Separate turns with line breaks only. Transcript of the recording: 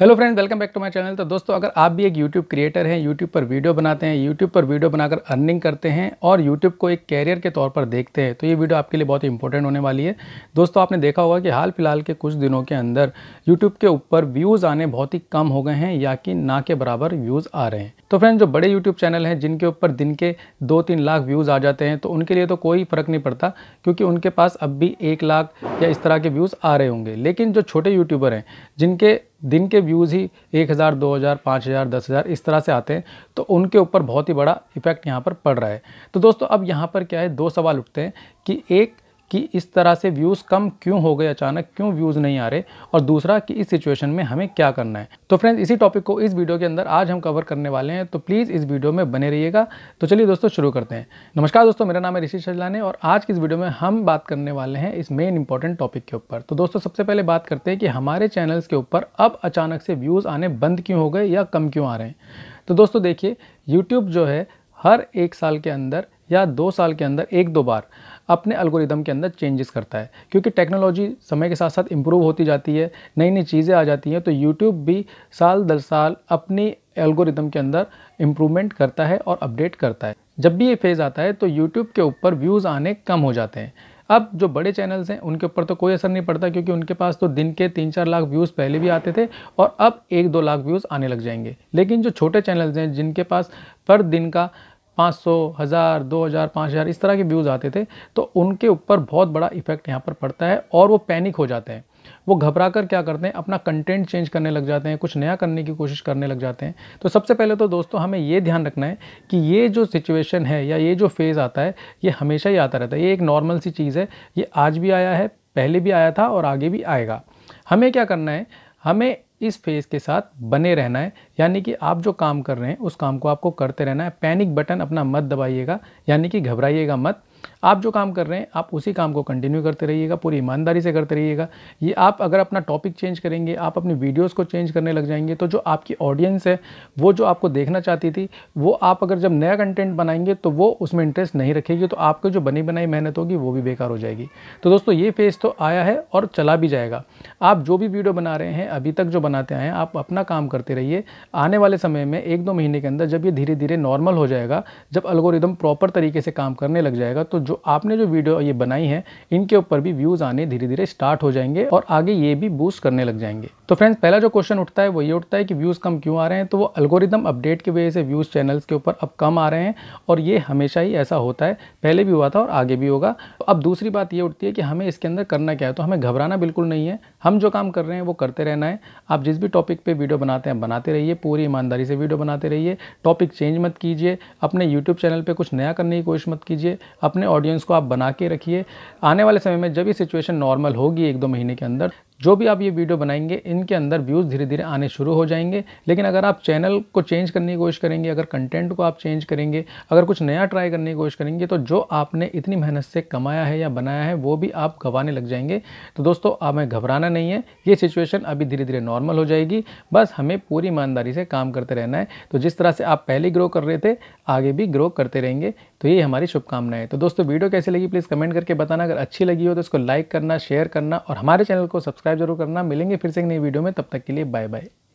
hello friend welcome back to my channel तो दोस्तों अगर आप भी एक यूट्यूब क्रिएटर हैं यूट्यूब पर वीडियो बनाते हैं यूट्यूब पर वीडियो बनाकर अर्निंग करते हैं और यूट्यूब को एक कैरियर के तौर पर देखते हैं तो ये वीडियो आपके लिए बहुत ही इंपॉर्टेंट होने वाली है दोस्तों आपने देखा होगा कि हाल फिलहाल के कुछ दिनों के अंदर यूट्यूब के ऊपर व्यूज़ आने बहुत ही कम हो गए हैं या कि ना के बराबर व्यूज़ आ रहे हैं तो फ्रेंड जो बड़े यूट्यूब चैनल हैं जिनके ऊपर दिन के दो तीन लाख व्यूज़ आ जाते हैं तो उनके लिए तो कोई फ़र्क नहीं पड़ता क्योंकि उनके पास अब भी एक लाख या इस तरह के व्यूज़ आ रहे होंगे लेकिन जो छोटे यूट्यूबर हैं जिनके दिन के व्यूज़ ही एक हज़ार दो हज़ार पाँच हज़ार दस हज़ार इस तरह से आते हैं तो उनके ऊपर बहुत ही बड़ा इफेक्ट यहाँ पर पड़ रहा है तो दोस्तों अब यहाँ पर क्या है दो सवाल उठते हैं कि एक कि इस तरह से व्यूज़ कम क्यों हो गए अचानक क्यों व्यूज़ नहीं आ रहे और दूसरा कि इस सिचुएशन में हमें क्या करना है तो फ्रेंड्स इसी टॉपिक को इस वीडियो के अंदर आज हम कवर करने वाले हैं तो प्लीज़ इस वीडियो में बने रहिएगा तो चलिए दोस्तों शुरू करते हैं नमस्कार दोस्तों मेरा नाम है ऋषि शजलाने और आज की इस वीडियो में हम बात करने वाले हैं इस मेन इंपॉर्टेंट टॉपिक के ऊपर तो दोस्तों सबसे पहले बात करते हैं कि हमारे चैनल्स के ऊपर अब अचानक से व्यूज़ आने बंद क्यों हो गए या कम क्यों आ रहे हैं तो दोस्तों देखिए यूट्यूब जो है हर एक साल के अंदर या दो साल के अंदर एक दो बार अपने अलगोरिदम के अंदर चेंजेस करता है क्योंकि टेक्नोलॉजी समय के साथ साथ इम्प्रूव होती जाती है नई नई चीज़ें आ जाती हैं तो यूट्यूब भी साल दर साल अपनी एल्गोरिदम के अंदर इम्प्रूवमेंट करता है और अपडेट करता है जब भी ये फेज़ आता है तो यूट्यूब के ऊपर व्यूज़ आने कम हो जाते हैं अब जो बड़े चैनल्स हैं उनके ऊपर तो कोई असर नहीं पड़ता क्योंकि उनके पास तो दिन के तीन चार लाख व्यूज़ पहले भी आते थे और अब एक दो लाख व्यूज़ आने लग जाएंगे लेकिन जो छोटे चैनल्स हैं जिनके पास पर दिन का पाँच सौ हज़ार दो हज़ार पाँच हज़ार इस तरह के व्यूज़ आते थे तो उनके ऊपर बहुत बड़ा इफेक्ट यहाँ पर पड़ता है और वो पैनिक हो जाते हैं वो घबरा कर क्या करते हैं अपना कंटेंट चेंज करने लग जाते हैं कुछ नया करने की कोशिश करने लग जाते हैं तो सबसे पहले तो दोस्तों हमें ये ध्यान रखना है कि ये जो सिचुएशन है या ये जो फेज़ आता है ये हमेशा ही आता रहता है ये एक नॉर्मल सी चीज़ है ये आज भी आया है पहले भी आया था और आगे भी आएगा हमें क्या करना है हमें इस फेज़ के साथ बने रहना है यानी कि आप जो काम कर रहे हैं उस काम को आपको करते रहना है पैनिक बटन अपना मत दबाइएगा यानी कि घबराइएगा मत आप जो काम कर रहे हैं आप उसी काम को कंटिन्यू करते रहिएगा पूरी ईमानदारी से करते रहिएगा ये आप अगर अपना टॉपिक चेंज करेंगे आप अपनी वीडियोस को चेंज करने लग जाएंगे तो जो आपकी ऑडियंस है वो जो आपको देखना चाहती थी वो आप अगर जब नया कंटेंट बनाएंगे तो वो उसमें इंटरेस्ट नहीं रखेगी तो आपकी जो बनी बनाई मेहनत होगी वो भी बेकार हो जाएगी तो दोस्तों ये फेज़ तो आया है और चला भी जाएगा आप जो भी वीडियो बना रहे हैं अभी तक जो बनाते आए हैं आप अपना काम करते रहिए आने वाले समय में एक दो महीने के अंदर जब ये धीरे धीरे नॉर्मल हो जाएगा जब अलगोरिदम प्रॉपर तरीके से काम करने लग जाएगा तो तो जो आपने जो वीडियो ये बनाई है इनके ऊपर भी व्यूज़ आने धीरे धीरे स्टार्ट हो जाएंगे और आगे ये भी बूस्ट करने लग जाएंगे तो फ्रेंड्स पहला जो क्वेश्चन उठता है वो ये उठता है कि व्यूज़ कम क्यों आ रहे हैं तो वो अल्गोरिदम अपडेट की वजह से व्यूज़ चैनल्स के ऊपर अब कम आ रहे हैं और ये हमेशा ही ऐसा होता है पहले भी हुआ था और आगे भी होगा तो अब दूसरी बात ये उठती है कि हमें इसके अंदर करना क्या है तो हमें घबराना बिल्कुल नहीं है हम जो काम कर रहे हैं वो करते रहना है आप जिस भी टॉपिक पर वीडियो बनाते हैं बनाते रहिए पूरी ईमानदारी से वीडियो बनाते रहिए टॉपिक चेंज मत कीजिए अपने यूट्यूब चैनल पर कुछ नया करने की कोशिश मत कीजिए अपने ऑडियंस को आप बना के रखिए आने वाले समय में जब ये सिचुएशन नॉर्मल होगी एक दो महीने के अंदर जो भी आप ये वीडियो बनाएंगे इनके अंदर व्यूज़ धीरे धीरे आने शुरू हो जाएंगे लेकिन अगर आप चैनल को चेंज करने की कोशिश करेंगे अगर कंटेंट को आप चेंज करेंगे अगर कुछ नया ट्राई करने की कोशिश करेंगे तो जो आपने इतनी मेहनत से कमाया है या बनाया है वो भी आप गंवाने लग जाएंगे तो दोस्तों आप हमें घबराना नहीं है ये सिचुएशन अभी धीरे धीरे नॉर्मल हो जाएगी बस हमें पूरी ईमानदारी से काम करते रहना है तो जिस तरह से आप पहले ग्रो कर रहे थे आगे भी ग्रो करते रहेंगे तो ये हमारी शुभकामनाएं तो दोस्तों वीडियो कैसे लगी प्लीज़ कमेंट करके बताना अगर अच्छी लगी हो तो इसको लाइक करना शेयर करना और हमारे चैनल को सब्सक्राइब सब्सक्राइब जरूर करना मिलेंगे फिर से एक नई वीडियो में तब तक के लिए बाय बाय